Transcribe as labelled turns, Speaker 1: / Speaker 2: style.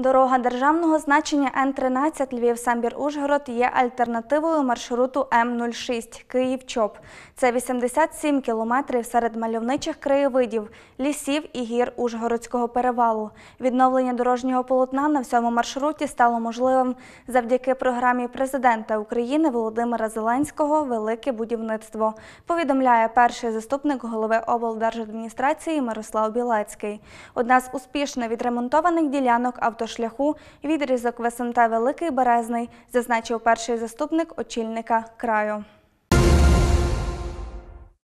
Speaker 1: Дорога державного значення Н-13 Львів самбір Ужгород є альтернативою маршруту М-06 Київ чоп Це 87 кілометрів серед мальовничих краєвидів, лісів і гір Ужгородського перевалу. Відновлення дорожнього полотна на всьому маршруті стало можливим завдяки програмі президента України Володимира Зеленського Велике будівництво. Повідомляє перший заступник голови облдержадміністрації Мирослав Білецький. Одна з успішно відремонтованих ділянок авто Шляху відрізок ВСМТ Великий Березний, зазначив перший заступник очільника краю.